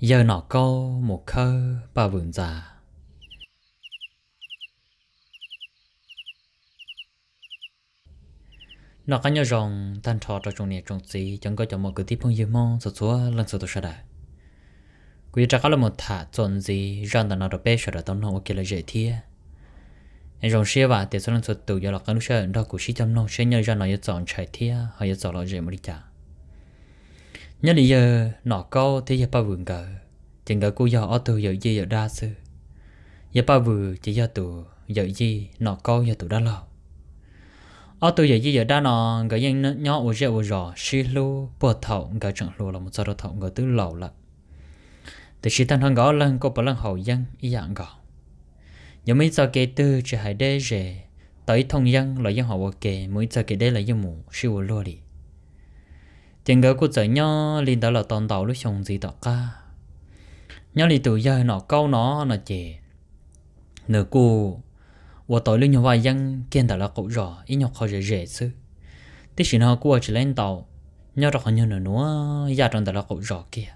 Giờ nọ câu một khơ bà vườn già Nó có nhớ rằng tan trò cho chúng này trong sĩ chẳng có cho một cái tiếp phong yêu mong số số lần số tôi sẽ đại quý cha có là một thả chọn gì rằng đàn nó đã bé sợ là tao nó ok là dễ thiệt anh rồng xe và tiền số lần số tự do là cái lúc xe đó của sĩ chăm nông sẽ nhớ rằng nó yêu chọn trái thiệt hay yêu chọn là dễ mà đi chả nhớ đi giờ nọ câu thì giờ ba vườn cờ chừng cờ cô giờ ở từ giờ gì giờ đa sư giờ ba vừa chỉ giờ tụ giờ gì nọ câu giờ tụ đã lo ở từ giờ gì giờ đa nọ người dân nhỏ ở giờ u giờ xí lu bờ thầu người trận lu là một số thầu người tứ lầu là từ khi thanh hơn gõ lần cô bảo lần hậu dân ý dạng gõ nhớ mấy giờ kể từ chỉ hãy để rể tới thông dân là dân họ ok mỗi giờ kể đây là dân mù siêu lô đi chừng gỡ cô chơi nhó liền đó là toàn tàu lúc xong gì đó cả nhó liền tự giờ nó câu nó nó chè nửa cô và tối lúc nhau vài dân kiên đó là cậu rõ ít nhau khó dễ dễ chứ thế xin họ cô chỉ lên tàu nhó đó họ nhớ nữa nữa gia trong đó là cậu rõ kia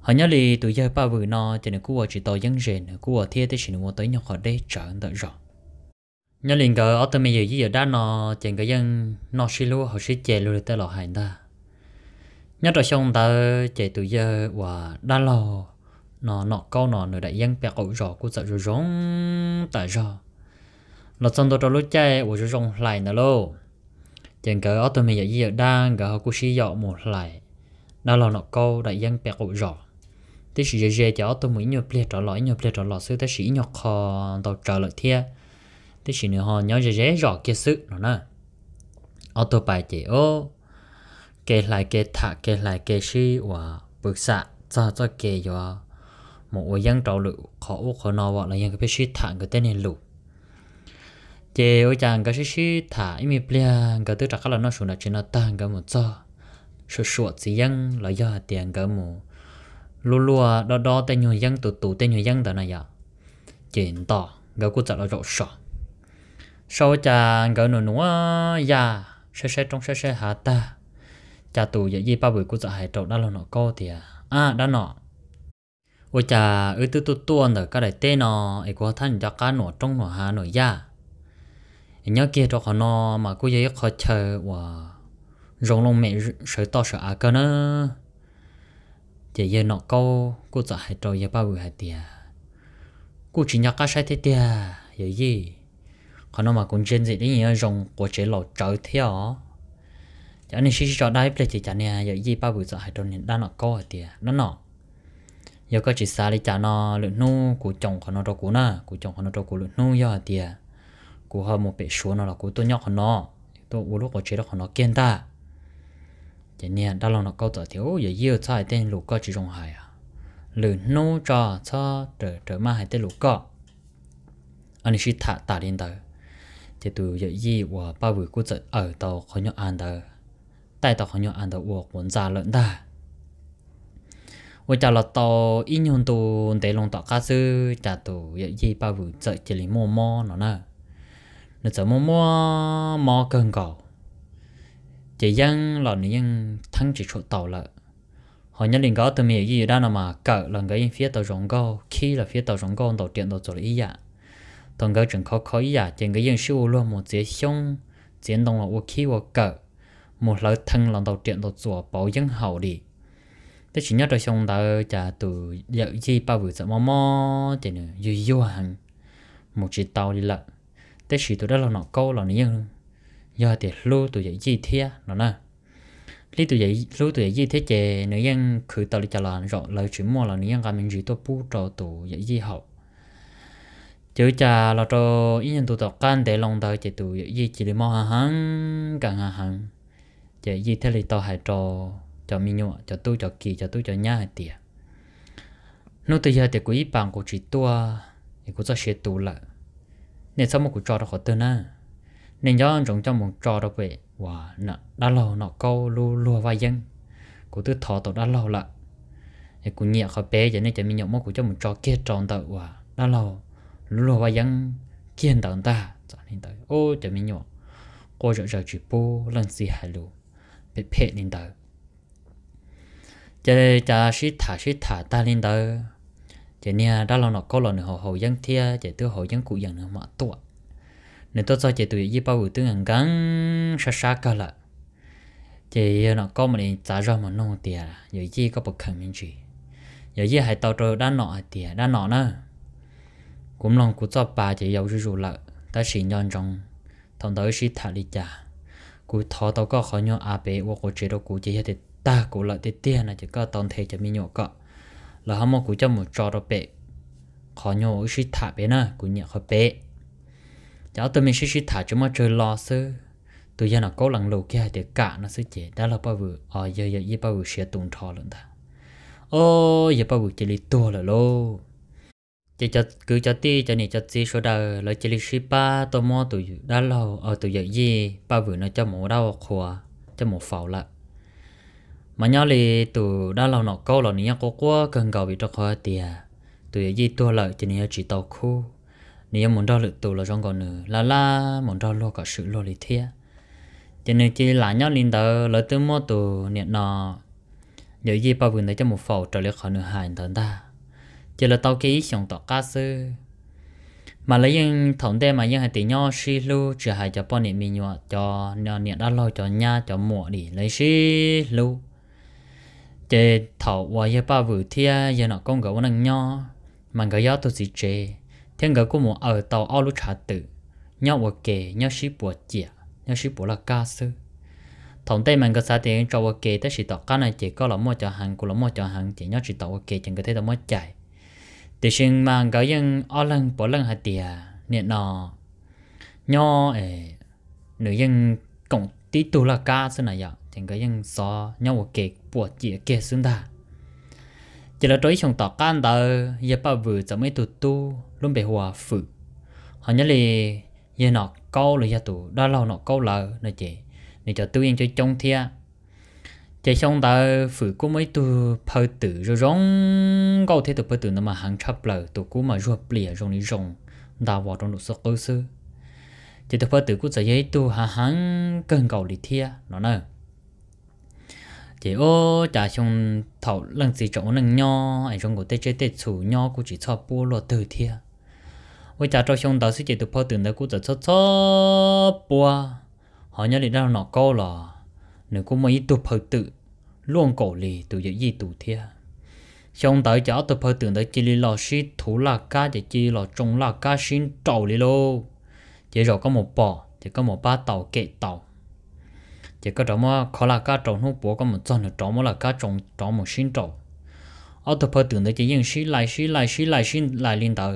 họ nhớ lì tụi giờ ba vừa nó chỉ nên cua chỉ tàu dân rèn cua thiê tới xin mua tới nhau họ để trở đợi rõ nhớ liền gỡ ở tới bây giờ giờ đã nó chèn gỡ dân nó xí lúa họ xí chè luôn tới lò hành ta nhất là xong ta chạy từ giờ và đa lò nó nọ câu nó nửa đại dân bè cậu rõ của sợ rồi rong tại rõ nó xong tôi lúc chạy và rồi rong lại nữa lô chẳng cỡ ở tôi mình dạy giờ đang gỡ của sĩ dọ một lại đa lò nọ câu đại dân bè cậu rõ thế sĩ dạy dạy cho tôi mới nhớ ple trở lại nhớ ple trở lại sư thế sĩ nhọc kho tàu trở lại thia thế sĩ nữa họ nhớ dạy dạy rõ kia sự nó nè ở tôi bài chạy ô kể lại kể thả kể lại kê shi và bực xạ cho cho kê cho một người dân trâu lự khó u khó nó vợ là dân cái biết shi thả cái tên này lụ chế ở chàng cái shi shi thả im bia cái tư trắc là nó xuống là chỉ nó tăng cái một cho sửa sửa chỉ dân là do tiền cái một lúa lúa đó đó tên người dân tụ tụ tên người dân đó này à chuyện to cái cô trả là rõ sợ sau chàng cái nụ nữa ya sẽ sẽ trong sẽ sẽ hạ ta cha tù giờ gì ba buổi cũng giờ hải trâu đã lo nọ co thì à à đã nọ ôi cha ư tư tu tuôn rồi cái đại tê nọ ấy có thân cho cá nọ trong nọ hà nọ ya nhớ kia cho họ nọ mà cô giấy khó chờ và rồng lông mẹ sợ to sợ à cơ nữa giờ giờ nọ câu cũng giờ hải trâu giờ ba buổi hải tiề cô chỉ nhắc cá sai thế tiề giờ gì họ nọ mà cũng trên gì đấy nhớ rồng của chế lẩu trở theo cho nên chỉ cho đại plei chỉ cho nên giờ gì bao buổi sợ hai tuần nên đã à, nó có tiền nó nó giờ có chỉ xa đi cho nó lượng nu của chồng của nó đâu của nó của chồng của nó đâu của lượng nu giờ tiền à. của họ một bể xuống nó là của tôi nhóc của nó tôi u lúc có chế đó của nó kiên ta cho nên đã lòng nó câu tỏ thiếu giờ yêu sai tên lục có chỉ trong hai à lượng nu cho cho trở trở mà hai tên lục có anh ấy chỉ thả tả đến tới thì từ giờ gì và bao buổi của giờ ở tàu có nhóc ăn tới tại tao không nhọ ăn à, tao uống muốn già lận ta với chả là tao ít nhon tu để lòng tao cá sư chả tu dễ gì bao vụ sợ chỉ lấy mò mò nó nè nó sợ mò mò mò cần cầu chỉ dân là nữ dân thắng chỉ chỗ tàu là họ nhớ liền có từ miệng gì đó nào mà cỡ là cái phía tàu rồng go khi là phía tàu rồng go tàu điện tàu rồi ý dạ tàu cái chuyện khó khó ý dạ trên cái dân siêu luôn một dễ xong chiến đồng là ô khi ô cỡ một lời thân lòng tàu tiện tàu chùa bảo dân hậu đi thế chỉ nhất rồi xong tàu trả từ dạy gì bao vừa sợ mò mò thì nữa dù dù hàng một chiếc tàu đi lợ thế chỉ tụi đó là nó câu là nó do giờ thì lưu tụi dạy gì thế nó nè lý tụi dạy lưu tụi dạy gì thế chè nữa nhưng khử tàu đi trả là rõ lời chuyển mò là nữa nhưng làm mình gì tôi bu cho tụi dạy gì hậu chữ cha là cho ý nhân tụi tập can để lòng tao chỉ tụi dạy gì chỉ để mò hàng càng hàng giờ y thế thì tao hãy cho cho mi nhọ cho tôi cho kỳ cho tôi cho nhá hãy tiệt nó từ giờ thì của ít bằng của chị tua thì của cho xe tù lại nên sao mà của cho nó khó tên à nên do chúng cho một cho đó về và nọ đã lâu nọ câu lu lùa vài dân của tôi thọ tao đã lâu lại thì của nhẹ khó bé cho nên cho mi nhọ mà của cho một cho kia tròn tao và đã lâu lu lùa vài dân kiên tận ta cho dạ, nên tới ô cho mi nhọ cô rồi giờ chỉ bố lần gì hà lùa bị phê lên đầu giờ cha sĩ thả sĩ thả ta lên đầu giờ nha đó là nọ có là nửa họ dân thia giờ tôi họ dân cụ dân nó mà tua nên tôi cho giờ tôi y bao tôi ngần gắn xa sa cả là giờ nọ có mà đi trả ra mà nông tiền giờ y có bậc khẩn minh chỉ giờ y hãy tàu trâu đã nọ tiền đã nọ nữa cũng lòng của cho bà chỉ giàu rủ lợ ta chỉ nhon trong thằng tới sĩ thả đi cha cú thọ tàu có khó nhau à bé hoặc cú chế đó cú chỉ hết ta cú lại thì tiền là chỉ có tông thể cho mình nhọ có, là hôm mà cú cho một trò đó bé khó nhau ở suy thả bé na, cú nhẹ khó bé cháu tôi mình suy suy thả cho mà chơi lo sư tôi giờ nó cố lặng lâu kia để cả nó sẽ chế đã là bao vừa ở ờ, giờ giờ giờ bao vừa sẽ tụng thọ luôn ta ô giờ bao vừa chỉ lý tua là lô chỉ cho cứ cho ti cho nị cho ti số đời lấy chỉ lý ba tôi mua tụi đã lâu ở ờ, tụi giờ gì ba vừa nó cho mổ đau khóa cho mổ phẫu lại mà nhớ lì tụi đã lâu nọ câu là nị có quá cần cầu bị cho khó tiề tụi giờ gì tôi lại cho nị chỉ tàu khu nị muốn đau lực tụi là trong còn nữa là la muốn đau lo cả sự lo lý thiệt cho nên chỉ là nhớ linh tờ lấy tôi mua tụi nị nọ giờ gì ba vừa nó cho mổ phẫu trở lại khỏi nửa hai thần ta giờ là tao ký xong tao cá sư mà lấy những thằng đen mà những hai tỷ nhau xí lu chỉ hai cho bọn niệm mình nhọ cho nhọ niệm đã lo cho nhà cho mùa đi lấy xí lu chế thầu và giờ ba vừa thia giờ nó công gấu năng nhau mà gấu gió tôi gì chế thiên gấu của mùa ở tàu ao lúc trả tự nhau và kề nhau xí bùa chìa nhau xí bùa là ca sư thằng đen mà gấu sao tiền cho và kề tới xí tàu cá này chỉ có là mua cho hàng của là mua cho hàng chỉ nhau chỉ tàu và kề chẳng có thể là mua chạy thì xin mà cái những ở lần bỏ lần hạt tiề nên nọ nho ấy nếu dân cộng tí tu là ca thế này ạ thì cái những so nhau một kẹt bỏ chỉ kẹt xuống ta chỉ là đối chồng tỏ can tờ giờ bà vừa cho mấy tụt tu luôn bị hòa phụ họ nhớ là giờ nọ câu là giờ tụ đã lâu nọ câu lờ nữa chị để cho tôi yên cho trông thiệt chỉ xong ta phụ cũng mấy tụ phơi tử rồi rong câu thế tụ phơi tử nó hàng chập lờ tụ cũng mà ruột lìa rong đi rong đào vào trong nụ sọc cơ sư chỉ tụ phơi tử cũng sẽ giấy tụ hàng cần cầu lì thia nó nè chỉ ô trả xong thầu lần gì chỗ lần nho ai trong của tê chế tê chủ nho cũng chỉ cho bua lo từ thia với trả cho xong đó sẽ chỉ tụ phơi tử nó cũng sẽ cho cho bua họ nhớ đi đâu nó câu là nếu cũng mấy tụ phơi tử luôn cổ lì tụ dự gì tụ thia xong tới chỗ tôi phải tưởng tới chỉ lì lò xí thủ là cá chỉ chỉ lò trông là cá xin trầu lì lô chỉ rồi có một bò chỉ có một ba tàu kệ tàu chỉ có đó mà khó là cá trồng không bò có một chân trồng mà là cá trồng trồng một xin trầu ở tôi phải tưởng tới chỉ những xí lại xí lại xí lại xí lại liên tàu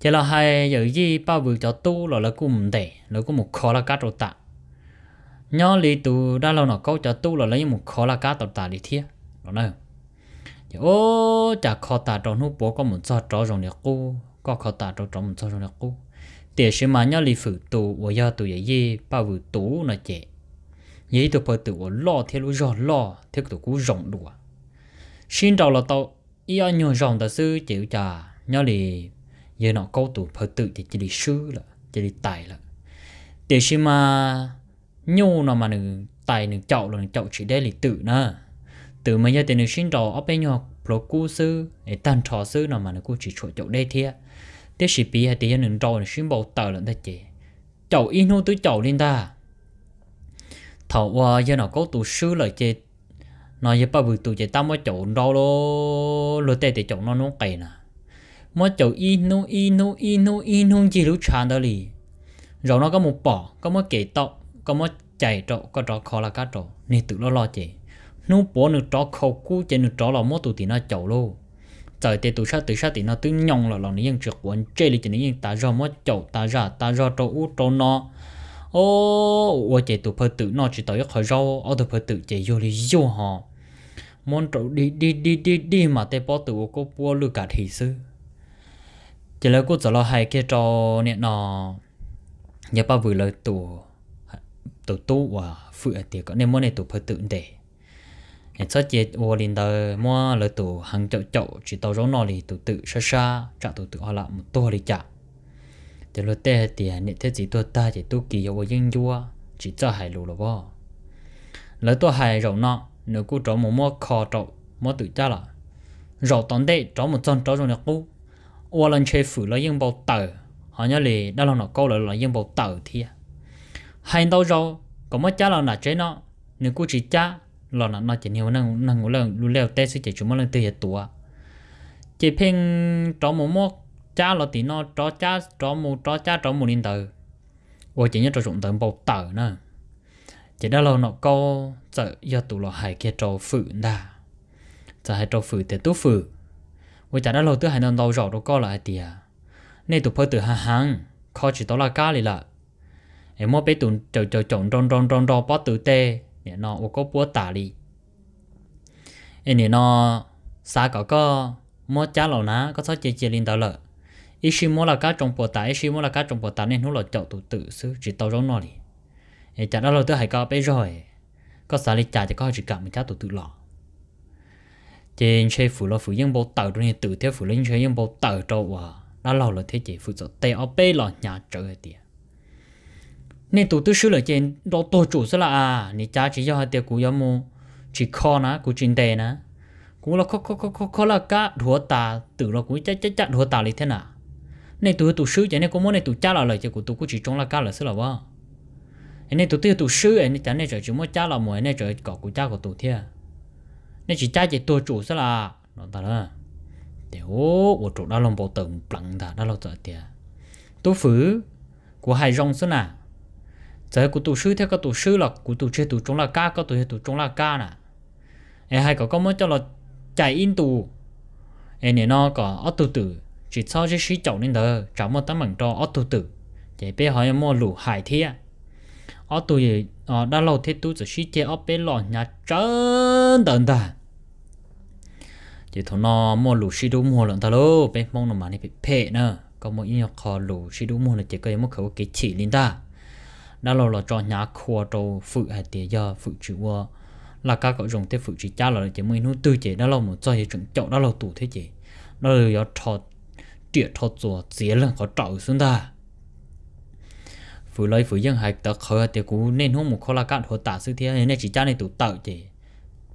chỉ là hai giờ gì ba vừa cho tu rồi là cũng để rồi cũng một khó là cá trồng tạ nhỏ li tụ đã lâu nó câu cho tu là lấy một khó là cá tọt tà đi thiệt đó nè ô chả khó tà trong nút bố có một sọt trò rồng đẹp cu có khó tà trong trong một sọt rồng đẹp cu để xem mà nhỏ li phụ tụ và do tụ vậy gì bao vừa tụ nó chệ, vậy tụ phải tụ lo theo lũ giò lo theo tụ cú rồng đùa xin chào là tao yêu nhiều rồng ta sư chịu trà nhỏ li giờ nó câu tụ phải tự thì chỉ đi sư là chỉ đi tài là để xem mà nhu nó mà nửa tài nửa chậu là nửa chậu chỉ đây là tự nè từ mấy giờ thì nửa sinh đồ ở bên nhau pro cú sư để tan trò sư nó mà nửa cú chỉ chỗ chậu đây thia tiếp chỉ bị hay thì nửa đồ nửa sinh bầu tờ là ta chỉ chậu in hô tứ chậu lên ta thầu qua giờ nó có tụ sư lợi chế nó giờ bao vừa tụ chế tao mới chậu đồ lô lô tê thì chậu nó nó cày nè mới chậu in hô in hô in hô in hô chỉ lúc tràn đó lì rồi nó có một bỏ có một kể tóc có mất chạy trọ có trọ khó là cá trọ nên tự lo lo chị nếu bố nó trọ khó cú chị nó trọ là mất tụi thì nó chậu luôn trời tê tụi sát tụi sát thì nó tứ nhong là lòng nó dân trượt quấn chê đi chị ta do mất chậu ta ra ta do trọ ú trọ nó ô ô chị tụi phơi tự nó chỉ tới khỏi rau ô tụi phơi tự chị vô lý vô họ món trọ đi đi đi đi đi mà tê bó tụi cô bua lừa cả thị sư chỉ là cô trả lo hai cái trò nè nọ nhà bà vừa lời tụi tổ tu và phụ ở tiệc nên món này tổ phải tự để nên sau chế vô linh đời mua là tổ hàng chậu chậu chỉ tàu giống nó thì tổ tự xa xa chạm tổ tự họ làm một tổ thì chạm. thì lúc tê thì nên thế gì tôi ta chỉ tổ kỳ vô dân vua chỉ cho hài lù là bỏ lỡ tổ hài rộng nó nếu cứ trộn một mua kho trộn mua tự cha là rộng tận đây trộn một chân trộn rồi nhạc cô vô lần chơi phụ là dân bầu tờ họ nhớ là đó là nó câu là là dân bầu tờ thì à hay đâu rồi có mất cha là nà chế nó nếu cô chỉ cha là nó nó chỉ nhiều năng năng ngủ lần lú leo tê sẽ chỉ chúng nó lần từ hiện tuổi chỉ phim trò mồm mồm cha là tí nó trò cha trò mồm trò cha trò mồm linh tử và chỉ nhớ trò chúng tận bầu tử nữa chỉ đó là nó có sợ do tụ lo hải kia trò phụ đà sợ hải trò phụ thì tú phụ, ôi chả đó là thứ hai nó đâu rõ đâu có lại tiề nên tụ phơi từ hàng hàng khó chỉ đó là cá lì là em mua bé tụn trời trời trộn rong rong rong rong bó tử tê nè nó ô có búa tả đi em nè nó xa có có mua chá lẩu ná có sao chê chê linh đó lợ ít xí mua là cá trồng bò tả ít xí mua là cá trồng bò tả nên nó là chậu tụ tự xứ chỉ tao rong nó đi em chả đó lợ tôi hay có bé rồi có xả lịch chả thì có chỉ cảm mình chá tụ tự lọ trên xe phủ lo phủ yên bộ tàu rồi tự theo phủ lên xe yên bộ tàu trâu à đã lâu là thế chỉ phủ trợ tê ở bê lọ nhà trời tiệt nên tụi tôi sửa lại trên đó tổ chủ sẽ là à nị cha chỉ cho hai tiệc cú yếu mu chỉ kho ná cú chuyên đề ná cú là khó khó khó khó khó là cá đùa tà tự là cú chắc chắc chắc đùa tà lý thế nà nên tụi tụi sửa cho nên cú muốn nên tụi cha là lời cho cú tụi cú chỉ trông là cá là sẽ là vợ nên tụi tôi tụi sửa nên chả nên trời chỉ muốn cha là mỗi nên trời có cú cha của tụi thia nên chỉ cha chỉ tổ chủ sẽ là nó ta là tiểu một trụ đã lòng bộ tưởng bằng thà đã lòng sợ tiệt tôi phứ của hai rong số nào giờ cụ tụ sư theo các tụ sư là cụ tụ chơi tụ trong là ca các tụ chơi tụ trong là ca nè em hay có có muốn cho là chạy in tù em này nó có ớt tử chỉ sau chỉ sĩ chậu nên đó trả một tấm bằng cho ớt tử chạy bé hỏi em mua lũ hải thế ớt tụ ở ờ, đã lâu thế tụ chỉ sĩ chơi ớt bé nhà chân tận ta chỉ thằng nó mua lũ sĩ đúng mua lợn ta bé mong nó mà này phê nữa có một ít khó lũ sĩ đúng mua là chỉ có em một khẩu cái chỉ lên ta đó là lo cho nhà khoa trâu phụ hệ tiền giờ phụ chịu qua là các cậu dùng tiếp phụ chỉ cha là chỉ mình nuôi tư chế đó là một do hệ chuẩn chậu đó là tủ thế chế đó là do trò triệt trò chùa dễ lần khó trậu xuống ta phụ lấy phụ dân hạch tật khởi thì cũng nên không một khó là cạn hồ tả sự thế nên chỉ cha này tủ tạo chế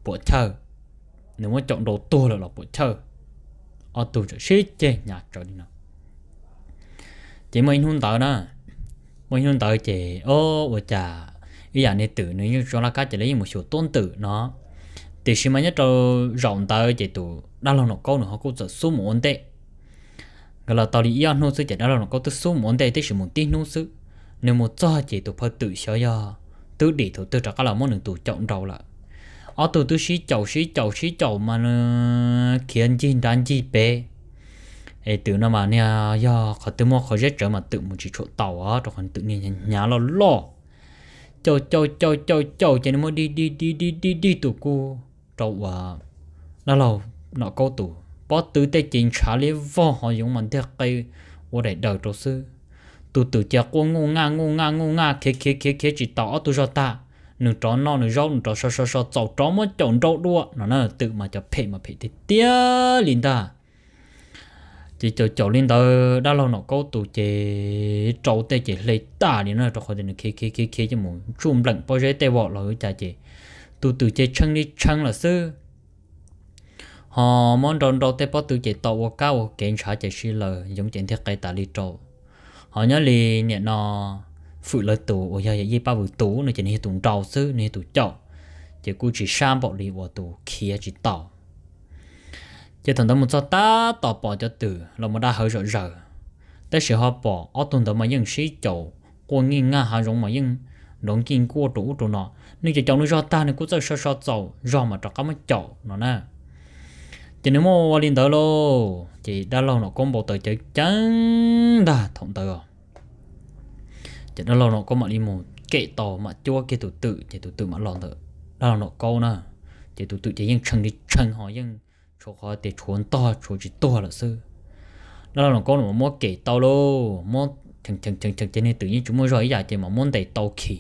bộ chờ nếu mà chọn đồ to là là bộ chờ ở tủ trở xí chê nhà trở đi nào chỉ mình nuôi tạo nữa chả, cái này tự nếu như 我用到这哦，我家一样的土，你用装了家这里有少东土呢。但是嘛，一到让到这土，那让 nó có nó có rất số món đấy. cái là tao đi ăn nô sư chỉ đó là nó có tới số món tệ tới sự muốn tin nô sư. Nếu một cho chỉ tụ phải tự xóa do, tự để tụ tự trả cái là muốn được tụ chọn đầu là. ở tụ tự xí chậu xí chậu xí chậu mà ờ, khiến chi đàn chi bé ấy từ nó mà nè, yo khó tự mua khó dễ trở mà tự một chỉ chỗ tàu á rồi còn tự nhiên nhà lo lo châu châu châu châu châu cho nên mới đi đi đi đi đi đi tụ cô trâu à nó lâu nó câu tụ bỏ từ tay chính trả lý vô họ dùng mình theo cây của để đợi trâu sư tụ tự chả cô ngu nga ngu nga ngu nga khé khé khé khé chỉ tàu á, tụ cho ta nửa chó non nửa rau nửa chó sò sò sò chậu chó mới chậu rau đua nó nó tự mà cho phê mà phê thì tiếc liền ta thì chỗ chỗ lên đó đã lâu nó có tụ chế trâu tê chế lấy ta đi nó cho khỏi nó khi khi khi khi cho muốn chùm lạnh bao giờ tê vợ rồi cha chế tụ tụ chế chân đi chân là sư họ món đòn đầu tê bao tụ chế tàu cao kiện trả chế xí lờ giống chuyện thiết cây ta đi trâu họ nhớ lì nhẹ nó phụ lợi tù ôi giờ gì bao vừa tù nó chỉ nên tụng trâu sư nên tụ chậu chỉ cú chỉ sang bọ lì vào tù kia chỉ tàu chỉ thằng đó một cho ta tỏ bỏ cho từ là một đã hơi rõ rỡ tới sự họ bỏ ở tuần đó mà những sĩ chầu quân nghi nga hà rộng mà những đóng kinh cua đủ trụ nó nên chỉ chồng nó do ta nên cũng cho sao sao chầu do mà cho cái mà chầu nó nè chỉ nếu mà lên tới lô chỉ đã lâu nó cũng bộ tới chơi chán đã thông tới chỉ đã lâu nó có mà đi một kệ tò mà chua kia tụ tự chỉ tụ tự mà lòn thở đã lâu nó câu nè chỉ tụ tự chỉ những chân đi chân họ những cho khó để chuồn to chỗ chỉ to là sư đó là con nó mua kể tao lô mua chừng chừng chừng chừng trên nên tự nhiên chúng mua rồi giải thì mà muốn để tao khỉ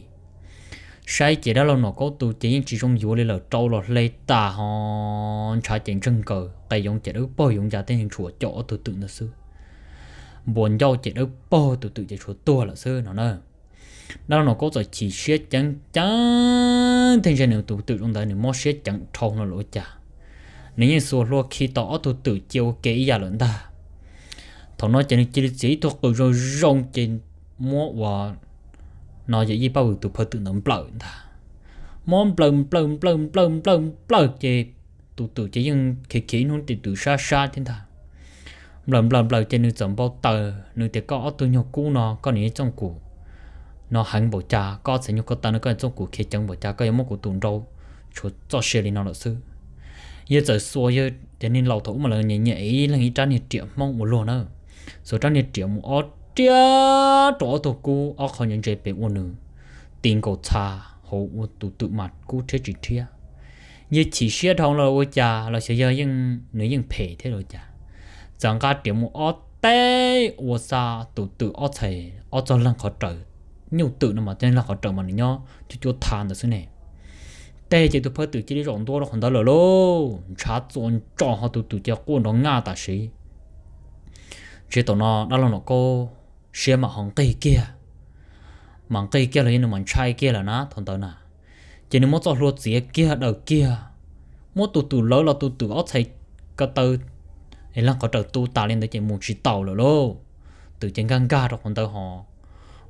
sai chỉ đó là nó có tu chỉ chỉ trong vô lên là trâu lọt lấy tà hòn trái chỉnh chân cờ tay giống chỉ được bò dùng giá tiền hình chùa chỗ tự tự là sư buồn dâu chỉ được bò tự tự chỉ chùa to là sư nó nè đó nó có rồi chỉ xét chẳng chẳng thành ra nếu tự tự chúng ta nếu mua xét chẳng thâu nó lỗi chả nếu như số lúa khi tỏ tôi tự chiều kỹ giả lẫn ta thằng nó chỉ chỉ chỉ thuộc cứ rồi rong trên mua và nó dễ gì bao tụ phải tự nắm blợi ta món plum plum plum plum plum plum chỉ tụ tụ chỉ những khi khí nó từ tự xa xa thiên ta lầm lầm lầm trên nước chấm bao tờ nước thì có tôi nhục cũ nó có những trong cũ nó hẳn bộ cha có sẽ nhục có ta nó có trong cũ khi chẳng bộ cha có những một củ tùng đâu chúa cho xe đi nó là sư giờ giờ xua giờ thế nên lầu thủ mà là nhẹ nhẹ ý là nghĩ trang nhiệt triệu mong một luôn đó số trang nhiệt triệu một ót chia chỗ tổ cô ót khỏi những chế bệnh ôn nữa tiền cổ cha hậu ôn tụ tụ mặt cô thế chỉ chia như chỉ xia thong là ôi cha là sẽ giờ nhưng nếu nhưng phê thế rồi cha chẳng cả triệu một ót tế ôi xa tụ tụ ót thầy ót cho lăng khó trời nhiều tự nó mà tên là khó trời mà nó cho cho than được thế này tê chỉ tụi phải tự chỉ đi rộng đó là hoàn toàn là lô cha tiền cho họ tụi tụi cho quân nó ngã ta sĩ chỉ tụi nó đó là nó cô xem mà hàng cây kia mang cây kia là như mảng chai kia là na hoàn toàn nà chỉ nên muốn cho lúa gì kia đâu kia muốn tụi tụi lỡ là tụi tụi ở thấy cái tờ, ấy là có tờ tụi ta lên tới chỉ muốn chỉ tàu rồi lô từ trên gang ga đó hoàn toàn họ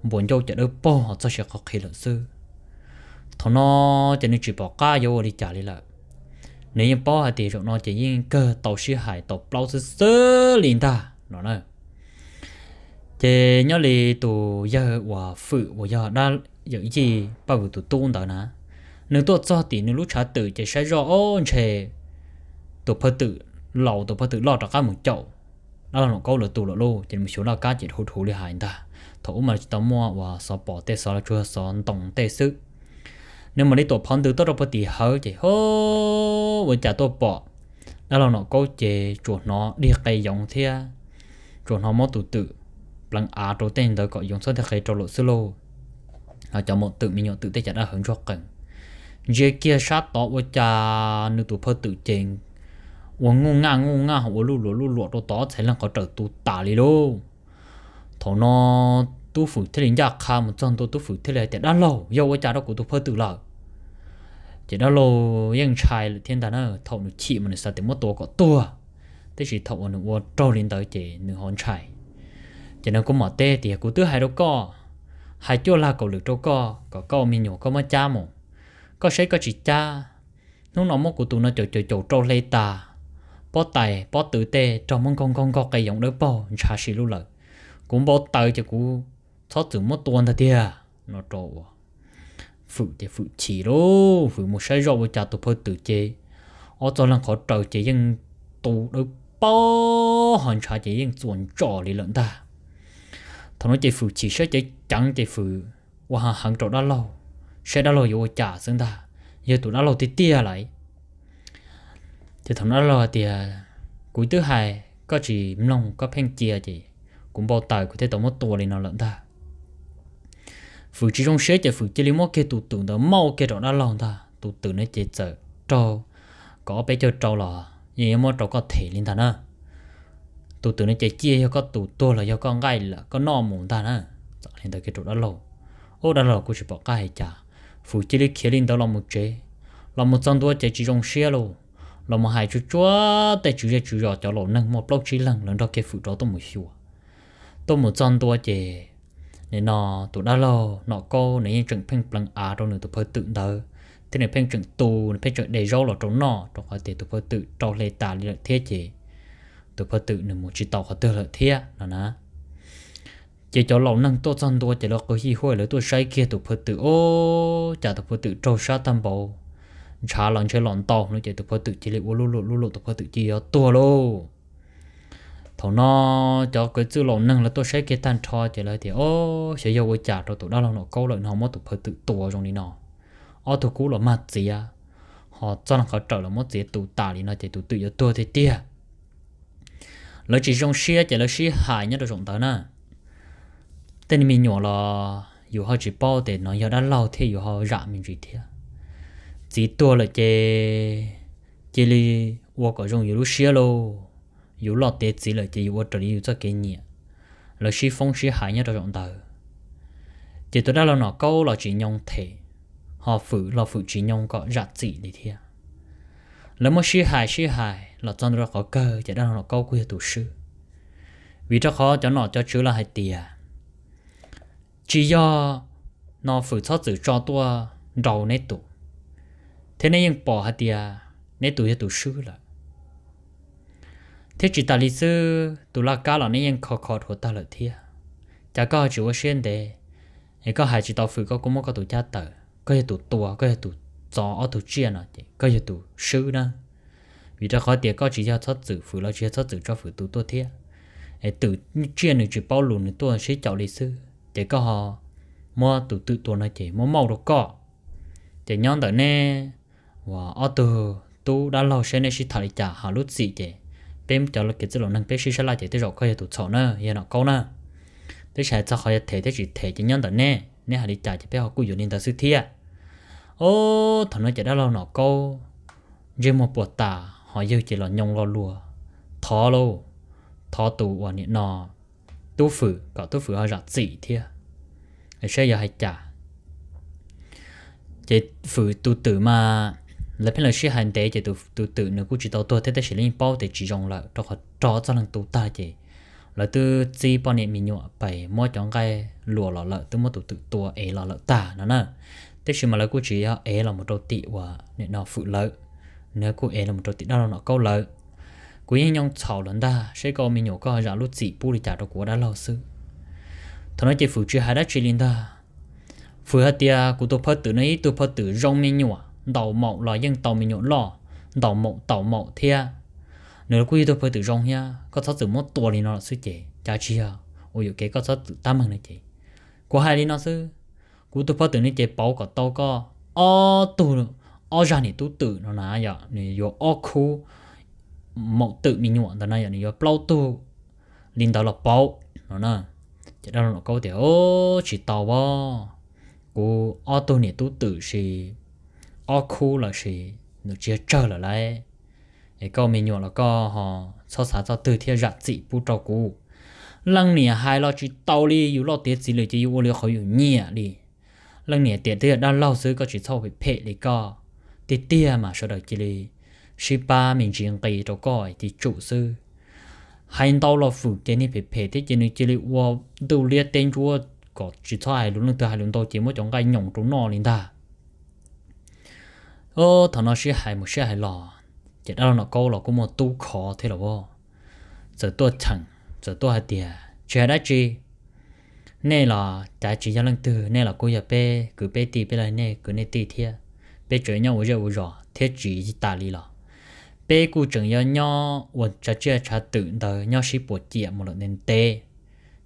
muốn cho chỉ đỡ bỏ họ cho sẽ khó khăn là sư thọ nó cho nên chỉ bỏ cá vô đi trả đi là nếu như bỏ hai tỷ rồi nó chỉ riêng cơ tàu sư hải tàu bao sư sơ liền ta nó nè thì nhớ lì tụ giờ và phụ và giờ đã giờ gì bao vừa tụ tuôn đó nè nếu tôi cho tỷ nếu lúc trả tự chỉ sẽ rõ ôn chè tụ phật tử lầu tụ phật tử lo cho cá một chậu đó là một câu là tụ là lô chỉ một số là cá chỉ hụt hụt đi hải ta thấu mà tao mua và sợ bỏ tê sợ là chưa sợ tổng tê sức nếu mà đi tổ phong từ tốt đâu có tỷ hở chỉ hô với trả tổ bỏ đó là nó có chế chuột nó đi cây giống thế chuột nó mất tự tự lăng á chỗ tên đó có giống số thì cây trâu lộ xưa lô họ cho một tự mình nhậu tự tay trả đã hưởng cho cần giờ kia sát tỏ với cha nữ tụ phơ tự chèn uống ngu nga ngu nga họ lù lù lù lù đồ tỏ thấy là trở tụ tả lì lô thổ nó tu phụ thế lính gia kha một tu phụ thế này thì đã lâu do với cha đó của tôi tự lợi chỉ đó lô yên trai thiên đàn nó thọ nó chỉ mà nó sao tiếng mất tổ có tua thế chỉ thọ nó vô trâu lên tới chỉ nó hòn trai chỉ nó cũng mở tê thì cũng tứ hai đâu co hai chỗ là cầu lực đâu co có co mình nhổ có mất cha mồ có sấy có chỉ cha nó nó mất của tụi nó chỗ chỗ chỗ trâu lê ta bó tài bó tự tê trong mong con con có cái giống đỡ bao cha xí lú lợi cũng bó tay cho cũng thoát từ mất tuần thật tiệt nó trâu phụ thì phụ chỉ lô phụ một sai rau cha tụ phơi tự chế ở cho lần khó trời chế nhưng tụ được bao hoàn trả chế nhưng chuẩn trò lý luận ta thằng nói chế phụ chỉ sẽ chế chẳng chế phụ và hàng hàng trò đã lâu sẽ đã lâu yêu cha xứng ta giờ tụ đã lâu thì tia lại thì thằng đã lâu thì à, cuối thứ hai có chỉ nông có phen chia chỉ cũng bao tài có thể tổng một tua lên nó lợn ta phụ chỉ trong xe chạy phụ chỉ lấy mua cái tụt tụ đó mau kia đó đã lòng ta tụt tụ nó chạy chở trâu có bé cho trâu là gì mà trâu có thể lên ta nữa tụt tụ nó chạy chia cho có tụt to là cho con gai là có no mồm ta nữa chọn lên tới cái chỗ đã lâu ô đã lâu cũng chỉ bỏ cái chả phụ chỉ lấy kia lên đó là một chế là một trăm đôi chạy chỉ trong xe luôn là một hai chú chúa để chú ra chú rõ cho lộ nâng một block chỉ lần lần đó kia phụ đó tôi mới hiểu tôi một trăm đôi chạy nên nó tụ đã lo nó cô nên trường phim bằng à trong nửa tụ phơi tự đỡ thế nên phen trường tù phen trường để rau lọ trong nọ trong họ thì tụ phơi tự trâu lê tà đi lợi thế chị tụ phơi tự nửa một chỉ tàu họ tự lợi thế là nè chỉ cho lòng năng tốt chân tôi chỉ là có hi hồi lấy tôi say kia tụ phơi tự ô chả tụ phơi tự trâu sát tam bộ chả lòng chơi lòng tàu nữa chỉ tụ phơi tự chỉ là ô lô lô lô lô tụ phải tự chỉ ở tua lô thổ nó cho cái chữ lộn nâng là tôi sẽ cái tan cho chỉ lại thì ô sẽ yêu với trả rồi tụi đó là nó câu lợn nó mất tụi phải tự tua trong đi nó ô tụi cũ là mặt gì à họ cho nó khó trở là mất gì tụi tả đi nó thì tụi tự yêu tua thì tia lời chỉ trong xe chỉ là xe hại nhất là rộng tới nè tên mình nhỏ là dù họ chỉ bao để nó giờ đã lâu thì dù họ rạ mình gì thế chỉ tua là chơi chơi đi qua cả rộng yêu lúc xe luôn chỉ chỉ chỉ phong hại nhất câu nhông thể, họ phụ là phụ chỉ nhông có rạ gì đi thế là một sư hại sư hại là cho nó có cơ chỉ đang nó câu quy tụ sư vì cho khó cho nó cho chữ là hai tiền chỉ do nó phụ cho chữ cho tua đầu nét tụ thế nên bỏ hai tiền nét tụ cho tụ sư là thế chỉ ta lý sư tu la cá là nên khó khó thổ ta lợi thiệt cha có chỉ có xuyên để ấy có hai chỉ tao phụ có cũng có tu cha tử, có tu tua có tu gió ở tu chia à, có tu sư nè vì ta khó tiệt có chỉ cho thoát tử phụ là chỉ thoát tử cho phụ tu tu thiệt ấy tự chia nữa chỉ bao lùn nữa tôi sẽ chọn lý sư để có họ mua tụ tự tu nó chỉ mua màu đồ có, để nhon tới nè và ở tụ tu đã lâu sẽ nên sẽ thải cha hà lúc gì chỉ bên cho là cái chỗ năng bên shisha lại thì tôi rồi coi tụ chỗ nữa giờ nó câu nữa tôi sẽ cho họ thể thế chỉ thể chỉ nhân tận nè nè họ đi trả cho bé họ cúi dùng tờ sư thi à ô thằng nó chỉ đã lo nọ câu riêng một bùa tà họ yêu chỉ lọ nhông lọ lùa thó lâu thó tù và nị nọ tu phử có tu phử họ rạt gì thi à sẽ giờ hay trả chỉ phử tu tử mà là phải là sĩ hành tế chỉ tụ tụ tự nó cũng chỉ tao tôi thế thế sĩ linh bao để chỉ dùng là cho họ cho cho năng tụ ta chỉ là từ chỉ bao nhiêu mình nhọ bảy mỗi trong cái lùa lọ lợ từ mỗi tụ tự tua ấy lọ lợ ta nó nè thế sĩ mà là cũng chỉ ấy là một đầu tị và nên nó phụ lợ nếu cũng ấy là một đầu tị đó là nó câu lợ cũng như nhong chảo lớn ta sẽ có mình nhọ có giả lúc chỉ bu đi trả đồ của đã lâu xưa thằng nói chỉ phụ chỉ hai đã chỉ linh ta phụ hết tia của tôi phật tử này tôi phật tử rong mình nhọ đầu mộng là dân tàu mình nhộn lò đầu mộng tàu mộng thia nếu quý tôi phải tự rong nha có thoát từ mất tuổi thì nó là sư chế cha chi à ôi cái có thoát từ tam mừng này chị của hai đi nó sư cú tôi phải tự nên chế bảo có tàu có o tu o ra này tu tự nó là giờ này yo o khu mộng tự mình nhộn đó này giờ này yo bao tu linh tàu là bảo nó là chỉ đó nó câu thì ô, chỉ tàu bo cú o tu này tu tự thì ở khu là gì nó chia trở là lại cái câu mình nhổ là có họ so sánh cho từ thiên rạch dị bu trâu cũ lần này hai lo chỉ tàu đi yếu lo tiết gì lời chỉ yếu lo khỏi yếu nhẹ đi lần này tiền tiết đang lâu xứ có chỉ sau bị phê đi co tiết tiết mà sau đó chỉ đi sư ba mình chỉ kỳ trâu coi thì chủ sư hai tàu lo phụ trên này bị phê tiết trên này chỉ đi qua đầu liệt tên chúa có chỉ sau hai luôn từ hai luôn tàu chỉ mới chọn cái nhộng trúng nọ lên ta ô thằng nó sẽ hại một sẽ hại lò chỉ đó nó câu là cũng một tu khó thế là vô giờ tôi chẳng giờ tôi hại tiền chưa đã chi nè là đã chỉ cho lần từ nè là cô giờ bé cứ bé tì bé lại nè cứ nè tì thiệt bé chơi nhau với nhau rồi thế chỉ ta đi là bé cô chơi nhau nhau và chơi chơi chơi tự đời nhau sĩ bộ chia một lần nên tê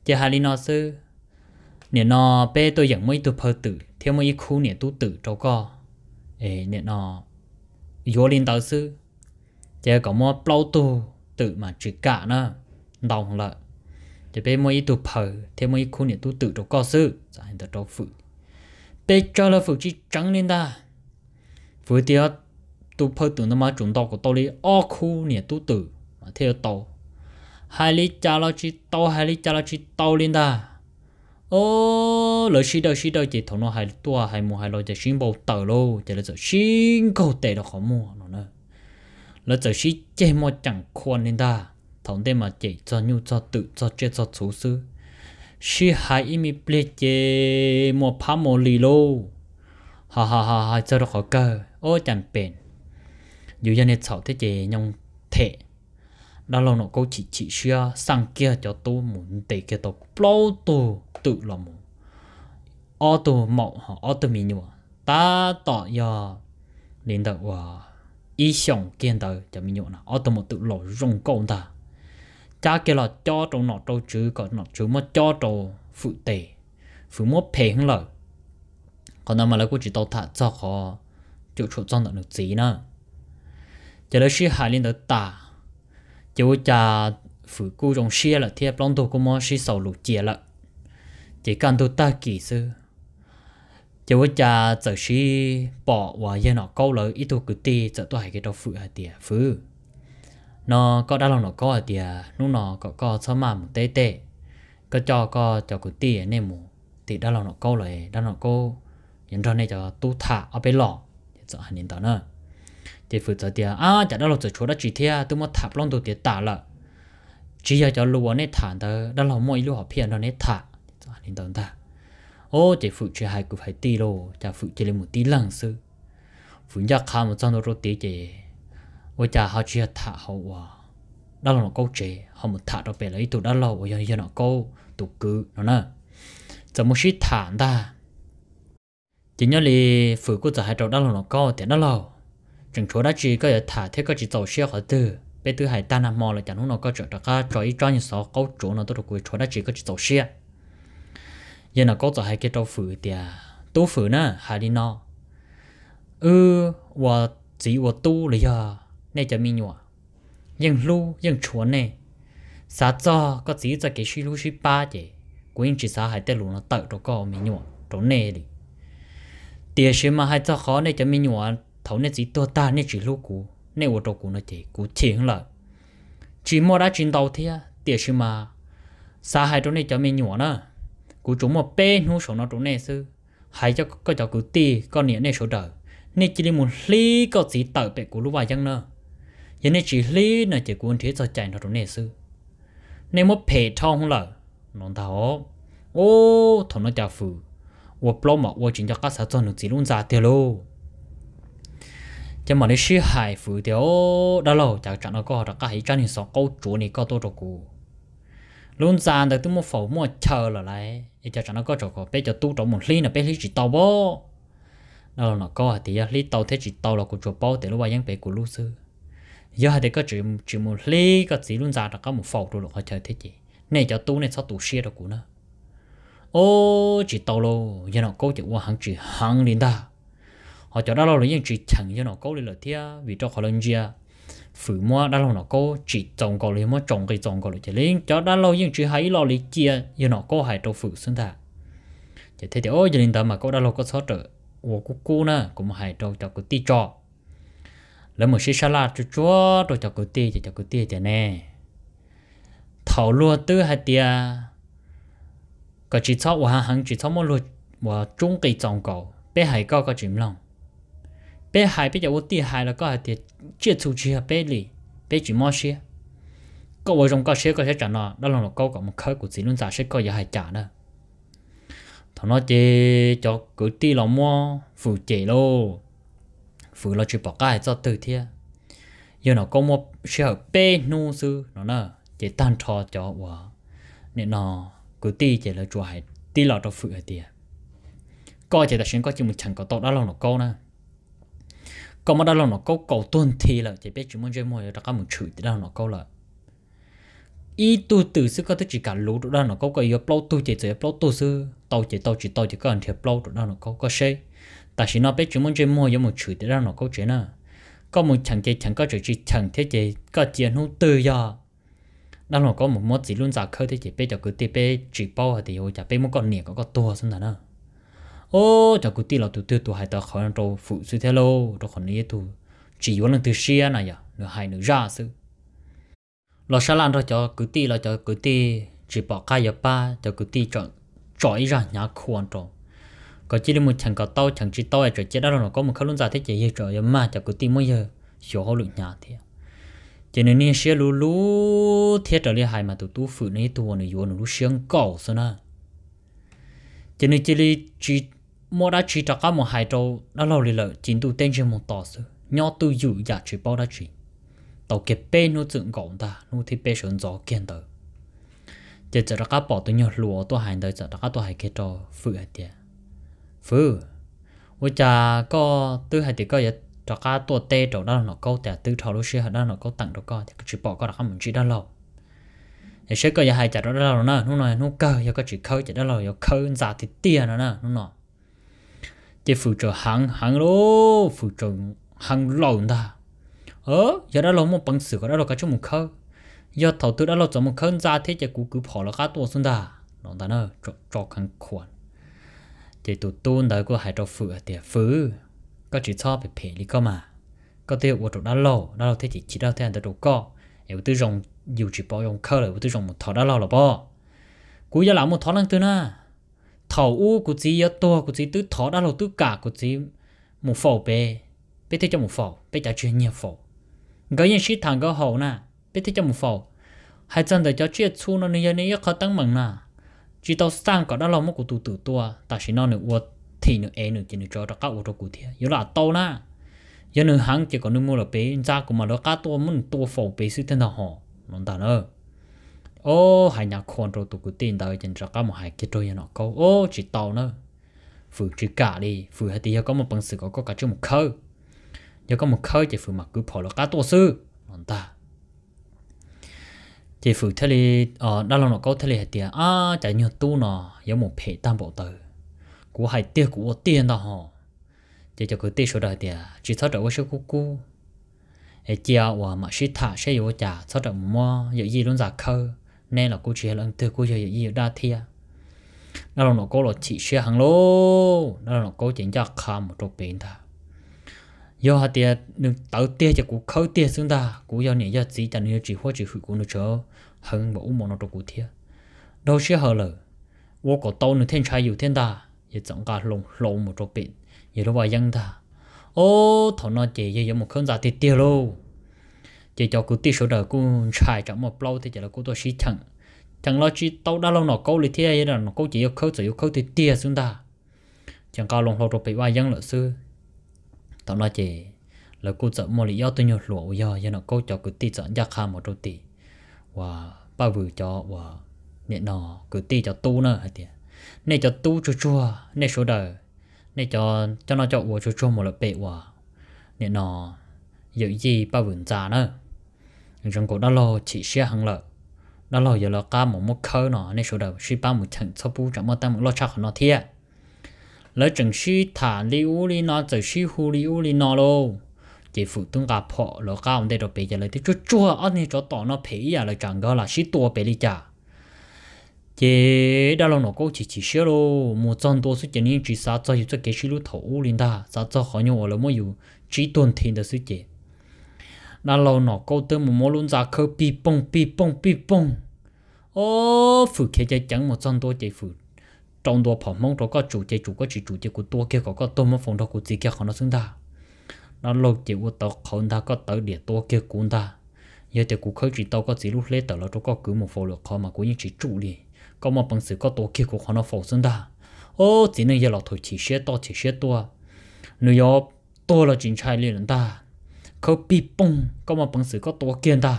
chỉ hai đi nó sư nè nó bé tôi dẫn mấy tôi phơi tự theo mấy khu nè tu tự đâu co ê nó yếu linh tao sư chỉ có mua bao tự mà chỉ cả nó đồng là chỉ bên mỗi tu phở thế mỗi khu này tu tự dạ, cho có sư cho anh ta phụ bên cho là phụ chỉ trắng lên ta phụ thì tu phở tu nó mà chúng ta tôi đi ở khu này tu tự theo tàu hai lý cha lo chỉ tàu hai lý cha lo chỉ tàu lên ta ô lỡ xí đâu xí đâu chị thằng nó hay tua hay mua hay lo chỉ xin bầu tờ lô chỉ là chỉ xin cầu tệ đó khó mua nó nữa lỡ chỉ xí chơi mua chẳng quan nên ta thằng đây mà chỉ cho nhu cho tự cho chơi cho chú sư xí hay im mi ple chơi mua phá mua lì lô ha ha ha ha chơi đó khó cơ ô chẳng bền dù dân này sáu thế chị nhông thể đó lâu nó câu chị chị xưa sang kia cho tôi muốn để cái tôi lâu tôi tự lo mù ô tô mậu họ ô tô mi nhua ta tỏ giờ đến đầu và ý 想见到就咪用啦，我都冇得攞用講他，加嘅啦，加到落到主個落主乜加到腹地，腹乜平啦，可能咪嚟估住到他就可就出裝到子呢，就嚟是下年到大，就會就腹股種些啦，貼幫到個麼是受路接啦。chỉ cần tôi ta kỹ sư chỉ có cha giờ khi bỏ và yên nó câu lời ít tôi cứ ti giờ tôi hay cái đó phụ hay tiền phụ nó có đã lòng nó có tiền lúc nó có có sao mà một tê tê có cho có cho cứ ti nên mù thì đã lòng nó câu lời đã nó câu nhận ra này cho tu thả ở bên lọ giờ hành nhân đó nữa thì phụ giờ tiền à chả đã lòng giờ chúa đã chỉ thế à, tôi muốn thả lòng tôi tiền tả là chỉ giờ cho lúa này thả đó đã lòng mỗi lúa họ phiền đó này thả hiện tận ta ô chỉ phụ chỉ hai cũng phải tí lô cha phụ chỉ là một tí lăng sư phụ nhà khá một trong đó tí chỉ ô chả họ chỉ thả họ à đó là một câu chế họ một thả đó về lấy tụ đó lâu rồi giờ nó câu tụ cứ nó nè giờ một sĩ thả ta chỉ nhớ là phụ của giờ hai trâu đó là nó câu thì đó lâu chẳng chỗ đó chỉ có thể thả thế có chỉ tàu xe khỏi từ bây từ hải ta nằm mò là chẳng nó có chỗ đó có chỗ ý cho những số câu chỗ nó tôi được quỳ chỗ đó chỉ có chỉ tàu xe giờ nó có cho hai cái trâu phử tiệt tu phử nè hà đi nó ừ và chỉ và tu là giờ nè cho mình nhọ nhưng lu nhưng chuẩn nè sao cho có chỉ cho cái suy lu suy ba chứ cũng chỉ sao hai tên lu nó tự cho có mình nhọ chỗ nè đi tiệt xem mà hai cho khó nè cho mình nhọ thấu nè chỉ tua ta nè chỉ lu cũ nè và trâu cũ nó chỉ cũ thiện là chỉ mua đã chuyển đầu thế tiệt xem mà sao hai chỗ này cho mình nhọ nữa cú chúng một bé nu số nó chúng này sư hãy cho có cho cú tì con nhện này số đỡ nên chỉ muốn lý có gì tờ bể cú lúc vài chăng nữa nhưng nên chỉ lý là chỉ cuốn thế cho chạy nó chúng này sư nên một phe thong không lợ nó thảo ô thằng nó chả phù wo plom ma wo jin ja ka sa zon được chỉ luôn de lo cha ma le shi hai fu de o da lo cha cha no ko da ka hi cha ni so ko chu ni ko to to ku luôn giàn được tôi mua phổ mua chờ là lại để cho nó có chỗ có bây giờ tu trong một ly là bây ly chỉ tàu bố nó là nó có thì ly tàu thế chỉ tàu là của chùa bao thì lúc bây giờ về của lưu sư giờ thì có chỉ chỉ một ly có chỉ luôn giàn là có một phổ rồi họ chờ thế gì, này cho tu này sao tu xe được của nó ô chỉ tàu lô giờ nó có chỉ qua hàng chỉ hàng liền ta họ cho đó là những chỉ chẳng giờ nó có lên là thế vì cho họ lên gì phụ mua đã lâu nó có chỉ trồng cầu lý mua trồng cây trồng cầu lý thế liên cho đã lâu nhưng chỉ hãy lo lý chia như nó có hại trâu phụ sinh thả chỉ thế thì ôi gia đình ta mà có đã lâu có sót trở của cô cô na cũng hại trâu cho cô ti trò lấy một xí salad cho chúa rồi cho cô ti cho cô ti thế nè thảo lúa tư hai tia có chỉ cho hoa hàng chỉ cho một lúa và trung cây trồng cầu bé hãy có có chìm lòng bé hãy bây giờ ô ti hãy là có hai tia chia thủ chỉ bé lì bé chỉ mua xe có vợ chồng có xe có xe trả nợ đó là nó có cả một khơi của chị luôn giả xe có giá hai trả đó thằng nó chơi cho cứ ti là mua phụ chế lô phụ là chụp bỏ cái cho từ thiệt giờ nó có một xe hợp bé nu sư nó nè chỉ tan trò cho vợ nên nó cứ ti chỉ là chùa hai ti là cho phụ ở tiệt coi chỉ là xem có chỉ một chẳng có tốt đó là nó câu nè có mà đó là nó câu cầu tuân thì là chỉ biết chúng mình chơi mồi đó có một chữ thì đó nó câu là ý tu từ xứ có tới chỉ cả lũ đó nó câu có cái yếu plau tu chỉ chỉ plau tu xứ tàu chỉ tàu chỉ tàu chỉ có anh thì plau đó nó câu có xe tại vì nó biết chúng mình chơi mồi giống một chữ thì đó nó câu chuyện nào có một chẳng chỉ chẳng có chữ chỉ chẳng thế chỉ có chuyện hữu tư giờ đó là có một mốt gì luôn giả khơi thế chỉ biết cho cứ tiếp chỉ bao thì hồi chả biết một con nỉa có có tua xong rồi đó ô chả cụ ti là tụi tôi tụi hai tờ khỏi ăn trâu phụ sư thế lô tao khỏi nấy tụi chỉ có lần từ xia này à nửa hai nửa ra sư lo sao lan rồi cho cụ ti là cho cụ ti chỉ bỏ cái giờ ba cho cụ ti chọn chọi ra nhà khu ăn trâu có chỉ là một chẳng có tao chẳng chỉ tao ở chỗ chết đó nó có một khâu luôn giả thế chỉ chỗ giờ mà cho cụ ti mới giờ sửa hồ lụt nhà thế cho nên nên xia lú lú thế trở lại hai mà tụi tu phụ này tụi nó vô nó lú xiang cầu sao na cho nên chỉ là chỉ mua đã chỉ cho các một hai châu đã lâu lì rồi chính tu tên trên một tòa sư nhỏ tu dụ giả chỉ bao đã chỉ tàu kẹp bê nó dựng gọn ta nó thì bê sơn gió kiên tờ chỉ cho các bỏ tu nhỏ lúa tu hành đời cho các tu hành kia cho phụ hai tiền phụ với cha có tôi hai tiền có vậy cho các tu tê trâu đó là nó câu แต่ tư trâu lúc xưa đó là nó câu tặng đó có thì chỉ bỏ có là không chỉ đã lâu thì sẽ có hai chả đó là nó nó nói nó cơ giờ có chỉ khơi chả đó lâu giờ khơi giả thì tiền nó nè nó thì phụ trợ hàng hàng lô phụ trợ hàng lâu ta ờ giờ đã lâu một bằng sự đã lâu cả chung một khâu giờ thầu tư đã lâu cho một khâu ra thế chỉ cú cứ bỏ là cá tua xuống ta nó ta nó cho cho khăn khoản thì tụi tôi đã có hai trò phụ thì phụ có chỉ cho bị phê đi cơ mà có tiêu của tụi đã lâu đã lâu thế chỉ chỉ đâu thấy anh ta tụi có nếu tôi dùng dù chỉ bỏ dùng khâu rồi tôi dùng một thọ đã lâu là bỏ cú giờ làm một thọ năng tư na thầu u của chị yếu to của chị tứ thọ đã lâu tứ cả của chị một phổ bê biết thế cho một phổ biết trả chuyên nhiều phổ cái những sĩ thằng có hậu nè biết thế cho một phổ Hai chân để cho chuyện chu nó nên nên khó tăng mừng nè chỉ tao sang có đã lâu mất của tụ tụ tua ta chỉ nó nữa uất thì nữa e nữa chỉ nữa cho ra u cho của thiệt yếu là to nè giờ nữa hắn chỉ còn nữa mua là bê ra của mà nó cá tua muốn tua phổ bê sư thằng thằng họ nó ta nữa ô hai nhà con rồi tụi cụ tin đời chân ra cá một hai cái trôi nó câu ô chỉ tàu nữa phụ chỉ cả đi phụ hai tí có một bằng sự có có cả chung một khơi giờ có một khơi chỉ phụ mặc cứ bỏ là cá tổ sư bọn ta chỉ phụ thế li ờ đó là nó câu thế li hai tí à chạy nhiều tu nó có một phe tam bộ tử của hai tia của tiền đó hả, chỉ cho cứ tia số đời tia chỉ thoát được số cú cú ai chia và mà sĩ thả sẽ vô trả thoát được mua dự gì luôn giả khơi nên là cô chỉ là từ cô giờ gì ra thia đó là nó có là chỉ xe hàng lô đó là nó có chuyện cho khá một trục biển ta do hạt tiền đừng tạo tiền cho cụ khâu tiền xuống ta cụ do nhảy ra chỉ chẳng như chỉ hoa chỉ phụ cụ nó chớ hơn mà uống một nó trục cụ thia đâu xe hờ lờ vô có tàu nước thiên trai yêu thiên ta giờ chẳng cả lồng lồng một trục biển giờ nó vào dân ta ô thằng nó chỉ giờ một con giả tiền tiền luôn chỉ cho cứ tí số đời cứ trải trong một lâu thì chỉ là cụ tôi xí thằng thằng lo chỉ tao đã lâu nó câu lý thế là nó câu chỉ yêu khâu chỉ yêu khâu thì tia chúng ta chẳng cao lòng hồ rồi bị vay dân lợi sư tao nói chỉ là cụ sợ mua lý do tôi nhiều lụa do do nó câu cho cứ tí sợ giác kham một đôi tỷ và ba vừa cho và nhẹ nọ cứ tí cho tu nữa hả tiền nên cho tu chua chua nên số đời nên cho cho nó cho uống chua chua một lớp bệ hòa nên nọ giữ gì ba vườn già nữa trong cuộc đó lo chỉ xe hàng lợi đó lo giờ lo cá một mốc khơi nọ nên số đầu xí ba một thằng sau bu chẳng mất ta một lo chắc nó thiệt lấy chẳng xí thả li u li nó chỉ xí hu li u li nó lo chỉ phụ tung cả phọ lo cá ông đây rồi bây giờ lấy chút chua ăn thì cho tỏ nó phí à là chẳng gọi là xí tua bể đi chả chỉ đó lo nó cũng chỉ chỉ xí lo một trăm đô số tiền nhưng chỉ sao cho chỉ cho cái xí lú thầu u linh ta sao cho họ nhau là mới yêu chỉ tuần thiên được số tiền na lo nó câu tư một mô luôn ra khơ pi bông pi bông pi bông ô phụ kia chạy chẳng một trăm đô chạy phụ trong đô phòng mong đó có chủ chạy chủ có chủ chạy của tôi kia có có tôi mà phòng đó của gì kia họ nó xứng ta nó lo chịu của tao không ta có tới địa tôi kia của ta giờ thì cũng khơi chỉ tao có chỉ lúc lấy tao là tôi cứ một phụ lược họ mà cũng như chỉ chủ đi có một bằng sự có tôi kia của họ nó phòng xứng ta ô chỉ nên giờ là thôi chỉ xe to chỉ xe to nếu yo tôi là chính trai liền ta เขาปีปงก็มาปังสือก็ตัวเกียนตา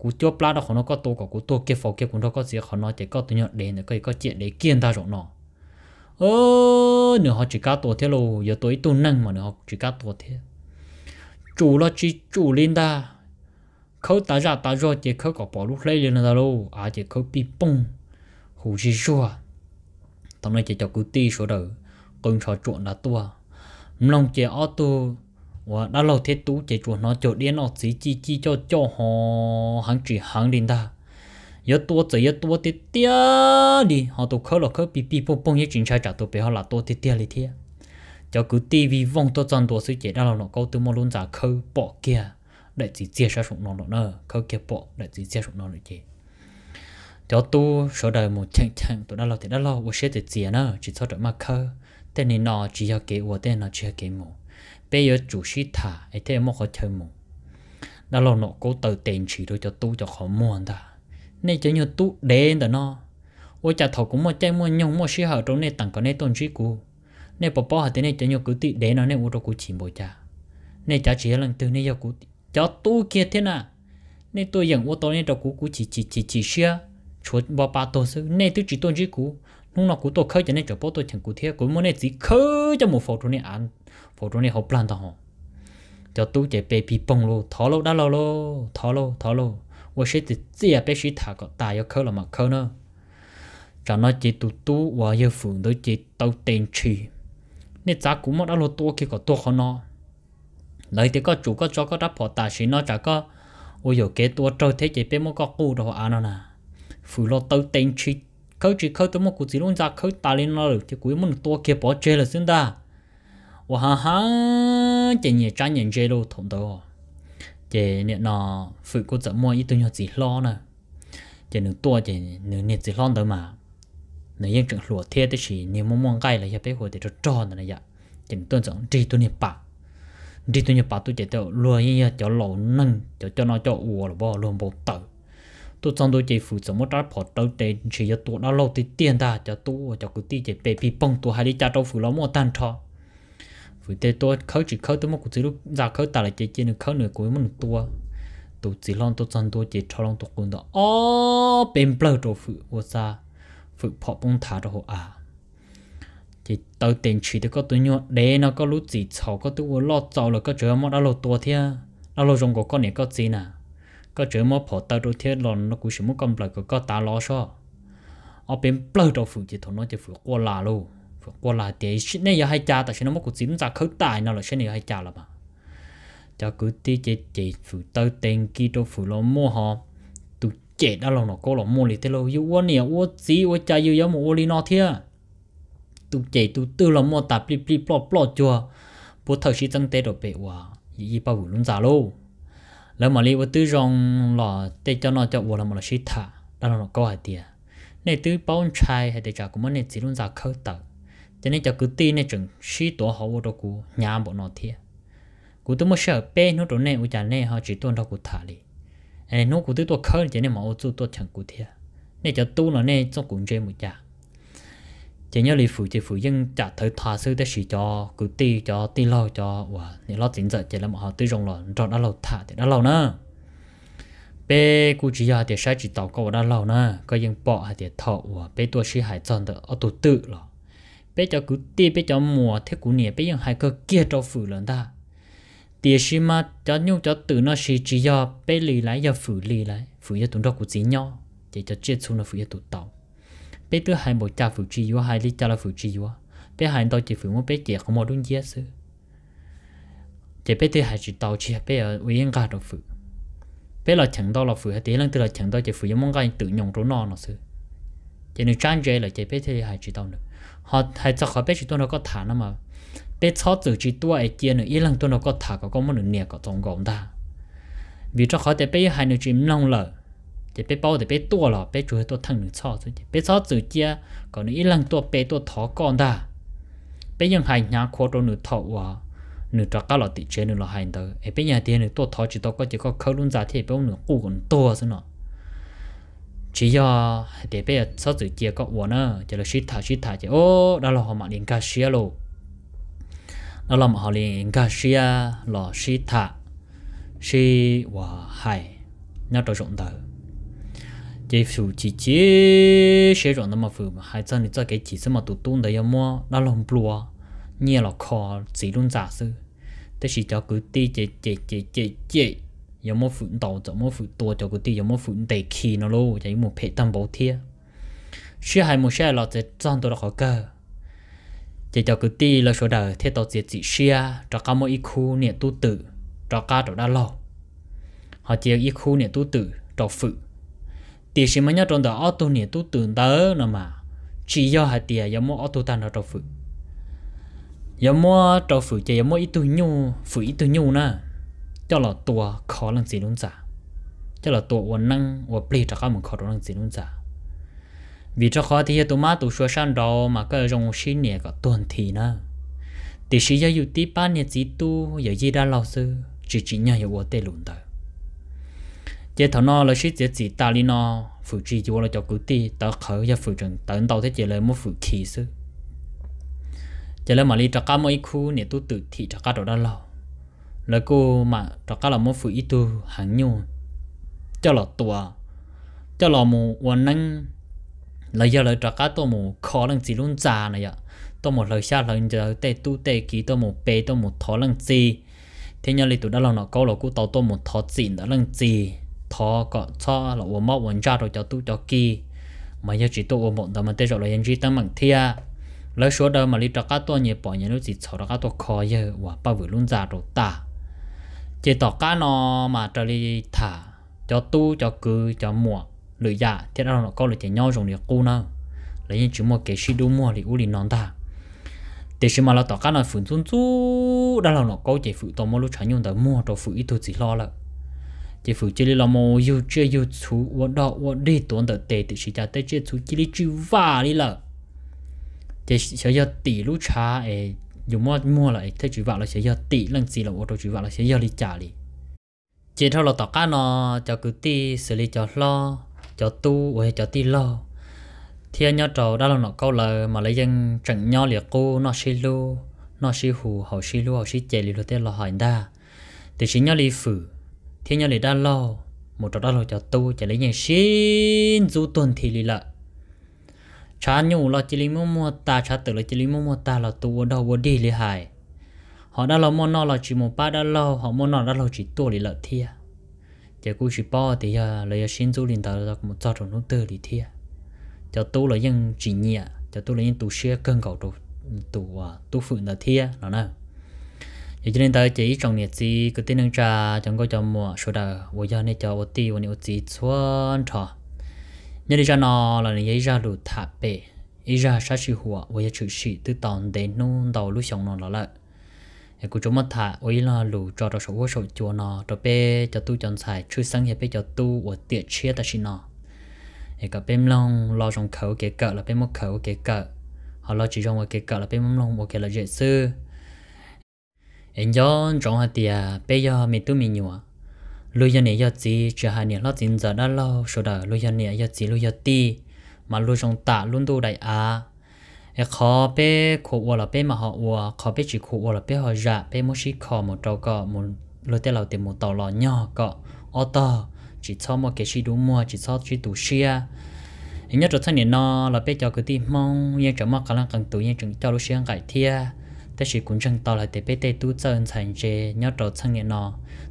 กูจ้วปลาดของนก็ตัวกับกูตัวเก็บฟอกเก็บคุณก็เสียของนอเจก็ตัวเนาะเดนก็ก็เจียนเดเกียนตาจงนอเออเนื้อเขาจีก้าตัวเทโลอย่าตัวอีตัวนั่งมาเนื้อเขาจีก้าตัวเทจูละจีจูลินตาเขาตาจ่าตาจ่อเจเขาก็ปอลูกเล่เลยนะตาโลอาเจเขาปีปงหูจีชัวตอนนี้เจจะกูตีชัวเด้อเกินชอจวนละตัวมลงเจออตัว và đã lâu thế tú chỉ chuột nó chỗ điện nó chỉ chi chi cho cho họ hàng chỉ hàng đình ta giờ tua chỉ giờ tua tít tia đi họ tụ khơi là khơi bị bị bông bông như chuyện trai trả tụ bị họ là tua tít tia đi thế cho cứ tivi vong tôi chọn tua sự chỉ đã lâu nó câu từ một luôn giả khơi bỏ kia để chỉ chia sẻ sủng nó nó khơi kia bỏ để chỉ chia sủng nó nữa chứ cho tu số đời một chàng chàng tụi đã lâu thì đã lâu và sẽ để chia nó chỉ cho được mà khơi tên này nó chỉ cho kế của tên nó chỉ cho kế một bây giờ chủ sĩ thả ấy thế mà khó chơi mù đã lo nọ cố tự tiền chỉ rồi cho tu cho khó mua ta nên cho nhiều tu đến đó nó ôi cha thầu cũng mua chơi mua nhung mua sĩ hở trong này tặng cái này tôn chỉ cũ nên bỏ bỏ hả thế này cho nhiều cứ ti đến nó nên ô đâu cũng chỉ bồi cha nên cha chỉ lần từ nên giờ cũng cho tu kia thế nào nên tôi dẫn ô tô nên cho cũng cũng chỉ chỉ chỉ chỉ xe chuột bỏ ba tổ sư nên tôi chỉ tôn chỉ cũ lúc nào cú tôi khơi cho nên chỗ bố tôi chẳng cú thiệt cú muốn nên chỉ khơi cho một phổ trụ này ăn phổ trụ này học plan đó hông cho tôi chạy bé bị bông lô thó lô đã lô lô thó lô thó lô và sẽ chỉ chỉ bé sĩ thả có tài ở khơi là mà khơi nữa cho nó chỉ tụ tụ và giờ phượng tới chỉ tàu tiền trì nên giá cú mất đã lô tôi kia có tôi khó nó lấy thì có chủ có cho có đáp họ tài sĩ nó chả có ôi giờ tôi trâu thế chỉ bé muốn có cú đâu ăn nó nè phù lô tàu tiền trì khâu chỉ khâu tôi một cụ chỉ luôn ra khâu ta lên nó được thì cuối muốn to kia bỏ chơi là xin ta và ha ha chỉ nhẹ trái nhẹ chơi luôn thủng đâu chỉ nhẹ nó phụ cô dẫn mua ít tôi nhỏ chỉ lo nè chỉ nửa to chỉ nửa nhẹ chỉ lo đâu mà nửa yên trường lúa thiệt thì chỉ nhiều mong mong cái là phải hồi thì cho tròn này vậy chỉ tôi chọn đi tôi nhẹ bạc đi tôi nhẹ bạc tôi chỉ tôi lúa yên cho lẩu nâng cho cho nó cho uo là bỏ luôn bộ tử tôi trong đôi chị phụ cho một trái phật đầu để chỉ cho tôi đã lâu thì tiền ta cho tôi cho cái tí chỉ bé bị bông tôi hay đi cha đâu phụ nó mua tan cho phụ thế tôi khâu chỉ khâu tôi một cái lúc ra khâu ta là chị chị nữa khâu nữa cuối một tôi tôi chỉ lòng tôi trong đôi chị cho lòng tôi cũng đó ô bên bờ đồ phụ ô sa phụ phật bông thả cho họ à thì tao tiền chỉ tôi có tôi nhọ để nó có lúc gì cháu có tôi lo cháu là có chuyện mà đã lo tua thế đã lo rong của con này có gì nào có chữ mò phổ tao đôi thiết lon nó cũng chỉ muốn cầm lại có cái tá lo sao ở bên bờ đầu phụ chỉ thôi nó chỉ phụ qua là luôn phụ qua là thì chuyện này giờ hay cha tại chuyện nó mất cuộc chính ra khứ tài nào là xin này hay cha là mà cho cứ tí chỉ chỉ phụ tao tên kia đâu phụ lo mua họ tụ chết đó lòng nó có lòng mua lì thế lo yêu quá nè quá gì quá cha yêu yêu mà quá lì nó thiệt, à. tụ chết tụ tư lòng mua tạp pli pli plot plot chưa bố thầu chỉ tăng tế đồ bể quá gì bao vụ luôn giả luôn แล้วมาลีว่าตื้อรองหล่อเตจะนอจะวัวละมาละชิตาด้านหลังก็หายเตียในตื้อป้อนชายหายเตจากกุมันในจีรุ่นจากเขาตัดจะนี่จะกูตีในจึงชีตัวเขาวัวตัวกูยามบ่นอเทียกูตัวมั่วเชื่อเป้นู้ตัวเนี่ยอุจาเนี่ยเขาจีตัวเรากูถ่ายเลยไอ้นู้กูตื้อตัวเขาจะเนี่ยมาอุจุตัวฉันกูเทียเนี่ยจะตู้เนาะเนี่ยจ้องกูเจมุจ่า chỉ nhớ lì phụ chỉ phụ nhưng trả thời thà sư để chỉ cho cứ ti cho ti lâu cho và nếu lo chính giờ chỉ là một họ tư rong lợn cho đã lâu thả thì đã lâu nữa bé cụ chỉ giờ thì sai chỉ tàu có đã lâu nữa có nhưng bỏ thì thọ và bé tôi sĩ hải chọn được ở tụ tự rồi bé cho cứ ti bé cho mùa thế cụ nè bé nhưng hai cơ kia cho phụ lợn ta tiền sĩ mà cho nhung cho tự nó sĩ chỉ giờ bé lì lại giờ phụ lì lại phụ giờ tụi đó cụ chỉ nhau chỉ cho chết xuống nó phụ giờ tụ tàu bé thứ hai một cha phụ chi vua hai li cha là phụ chi vua bé hai tao chỉ phụ một bé trẻ không một đúng giết sư chỉ bé thứ hai chỉ tao chỉ bé ở ủy yên cả đồ phụ bé là chẳng tao là phụ hay tí lần tớ là chẳng tao chỉ phụ giống mong cái tự nhộng chỗ non nó sư chỉ nếu trang chơi là chỉ bé thứ hai chỉ tao nữa họ hai cho họ bé chỉ tao nó có thả nó mà bé cho tự chỉ tua ai kia nữa yên lần tao nó có thả có có một nửa nè có tổng gồm ta vì cho họ để bé hai nửa chỉ nông lợi thì bé bao thì bé tua là bé chủ yếu tua thằng nữa cho rồi bé cho từ còn nữa ít lần tua bé tua thọ con ta bé ยัง hành nhà khó đồ nữa thọ à nữa cho cá là tỷ chế nữa là hành tới ấy bé tiền nữa tua thọ chỉ tao có chỉ có khâu luôn giá thì bé nữa u tua rồi nó chỉ do để bé cho từ kia có uổng nữa chỉ là shit thả chỉ ô đó là họ mặc liền luôn đó là họ liền cá là shit thả shit nó trò rộng tới chế phụ chỉ chế sẽ rồi nó mà phụ hai chân thì cho cái chỉ số mà tụt tung đấy mà nó lòng bùa nhẹ là khó chỉ luôn giả sư thế chỉ cho cứ ti chế chế chế chế chế có một phụ đầu có một phụ tua cho cứ ti có một phụ đầy khi nó luôn chỉ một phê tâm bảo thiê sẽ hai một sẽ là sẽ chọn tôi là khó cơ chỉ cho cứ ti là số đời thế tao chỉ chỉ xia cho cả một ít khu niệm tu tự, cho cả chỗ đã lo họ chỉ ít khu niệm tu tự, cho phụ thì xem mấy nhớ trong đó auto này tôi tưởng tới nó mà chỉ do hạt tiền giống mua auto ta nó trâu phụ giống mua trâu phụ chỉ giống mua ít tuổi nhu phụ ít tuổi nhu na cho là tua khó làm gì đúng giả cho là tua uốn năng uốn plei cho các mình khó làm gì đúng giả vì cho khó thì tụi má tụi xua sang đó mà cái dòng xin này có tuần thì na thì sĩ giáo dục tí ba nhà chỉ tu giờ gì đã lâu sư chỉ chỉ nhau hiểu uốn tê lùn tới chế thằng nó là shit chế chỉ ta li nó phụ chi chú là cho cụ ti tớ khởi ra phụ trường tớ đầu thế chế lên một phụ khí sư chế lên mà li trắc cá mỗi khu nè tu tự thị trắc cá đồ đó lo là cô mà trắc cá là một phụ ít tu hàng nhau, cho là tua cho là một quan năng là giờ là trắc cá tôi một khó lần gì luôn già này ạ tôi một lời xa lần giờ tê tu tê ký tôi một bê tôi một thó lần gì thế nhau là tụi đó là nó câu là cô tàu tôi một thó gì đó lần gì thọ có cho là uống máu uống ra rồi cho tu cho kỳ mà giờ chỉ tu uống một đó mà tới rồi là yên chỉ tâm bằng thia lỡ số đó mà đi cho các tôi nhiều bỏ nhiều lúc chỉ sợ các tôi khó giờ và bao vừa luôn già rồi ta chỉ tỏ cá nó mà trở đi thả cho tu cho cứ cho mùa lười dạ thế đó nó có lười chạy nhau rồi thì cu nó lấy những chú mua cái xí đu mua thì u liền nón ta thế nhưng mà là tỏ cá nó phun xuống chú đó là nó có chỉ phụ tao mua lúc chán nhung tao mua đồ phụ ít thôi chỉ lo là chỉ phụ chỉ là một yêu chơi yêu chú và đó và đi tuần đầu tệ thì chỉ cho tới chơi chú chỉ là chú vả đi là chỉ sẽ giờ tỷ lũ cha ấy dùng mua mua lại thế chú vả là sẽ giờ tỷ lần gì là ô tô chú vả là sẽ giờ đi trả đi chỉ thôi là tao cá nó cho cứ ti xử lý cho lo cho tu hay cho ti lo thì nhau trò đó là nó câu lời mà lấy dân chẳng nhau liệt cô nó xí lu nó xí hù hậu xí lu hậu xí chè li lu thế lo hỏi đa thì chỉ nhau li phử thế nhau lấy đa lo một trò đa lo cho tôi chỉ lấy nhà xin du tuần thì lì lợ cha nhủ lo chỉ lấy mua mua ta cha tự lo chỉ lấy mua mua ta là tôi đâu ở đi lì hại họ đã lo mua nó là chỉ một ba đã lo họ mua nó đã lo chỉ tôi lì lợ thia chỉ cú chỉ bao thì giờ à, lấy xin du liền tờ một trò trò nó tự lì thia cho tôi là những chỉ nhẹ cho tôi là những tù xe cơn cầu tù tù à, tù phượng là thia nó nào giờ cho nên ta chỉ trồng nhiệt gì cái tin năng trà chẳng có cho mùa số đờ vô giờ này cho ô tì ô nhiêu gì xuân trò nhớ đi ra nó là những nhớ ra đủ thả bể ý ra sát sự hùa vô giờ chữ sĩ từ tòn đến nôn đầu lúc sống nó là thì cũng chúng mất thả ấy là lù cho đó số số chùa nó cho bé cho tu chọn xài chữ sang hiệp bé cho tu ở tiệt chia ta xin nó thì cả bên long lo trong khẩu kế cỡ là bên một khẩu kế cỡ họ lo chỉ trong một kế cỡ là bên mông long một kế là dễ sư anh gió trong hạt tiệt bây giờ mình tu mình nhua lúc giờ này giờ gì chỉ hai niệm lót chín giờ đã lâu số đời lúc giờ này giờ gì lúc giờ ti mà lúc trong tạ luôn tu đại à em khó bé khổ quá là bé mà họ quá khó bé chỉ khổ quá là bé họ dạ bé muốn chỉ khó một trâu cọ một lúc tới lâu tiền một tàu lò nhỏ cọ ô tô chỉ cho một cái chỉ đủ mua chỉ cho chỉ đủ xia nhớ cho thanh niên nó là bé cho cái tim mong nhớ chẳng mắc khả năng cần tuổi nhớ cho lúc xia cải thiệt แต่สิกุนจังตอเลยแต่ไปเตตู้เจนสันเจยอดรถช่างเนี่ยนอ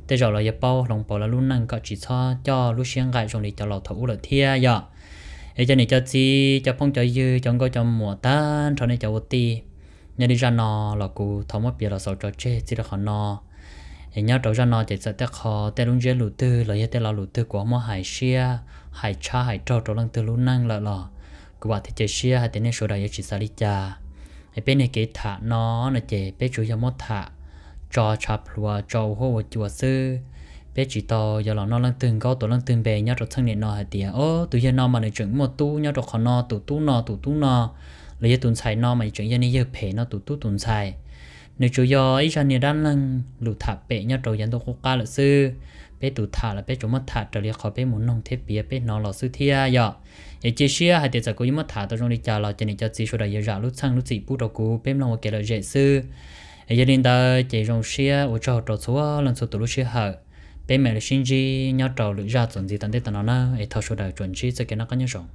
แต่จอเลยเป้าลงเปล่าแล้วรุ่นนั่งก็จีช่อจ่อลูกเชียงไก่ชงลีจะหล่อถูเลยเทียยอไอ้เจ้านี่จะจีจะพ้องจะยืจังก็จะหมัวต้านชนไอ้เจ้าวตีเนี่ยดิจานอหลอกูทอมว่าเปียเราสอจอเจจีละขอนอไอ้ยอดรถจานอเจ็ดสแต่คอแต่ลุงเจหลุดตื้อเลยแต่เราหลุดตื้อกว่ามัวหายเชียหายชาหายจอดรถลังตื้อรุ่นนั่งละหล่อกูว่าที่เจเชียแต่เนี่ยชัวร์ได้ยจีสาลิจาไอเป็นไอเกถะน้อนะเจเปจุยมดถะจอชาพลัวจอหจัวซื้อเปจิตอยาหลอนนอลังตึงก็ตัวลังตึงเบยยัดรถทั้งเนี่ยนอหดเตียโอ้ตัวยานอมาในจุงหมดตู้ยัดรถขอนอตู้ตู้นอตู้ตู้นอเลยตุนใส่นอมาในจุงยันนี่เยอะเพนอตู้ตู้ตุนใส่ในจุยอไอชันเนี่ยด้านลังหลุดถับเปยอดรถยันตัวโคก้าลืซื้อเปตุถาและเปจุมัดถาจะเรียกขอเปหมุนนองเทปเปียเปนอหล่อซื้อเทียยอ也只是还得在过一么他到中的家了，今年叫技术的也让路仓路自己不照顾，别让我给了热死。也领导这种事我找找错，能做多路些好。别买了新机，要找路让总机等待等到呢，也他说的准机再给那个人上。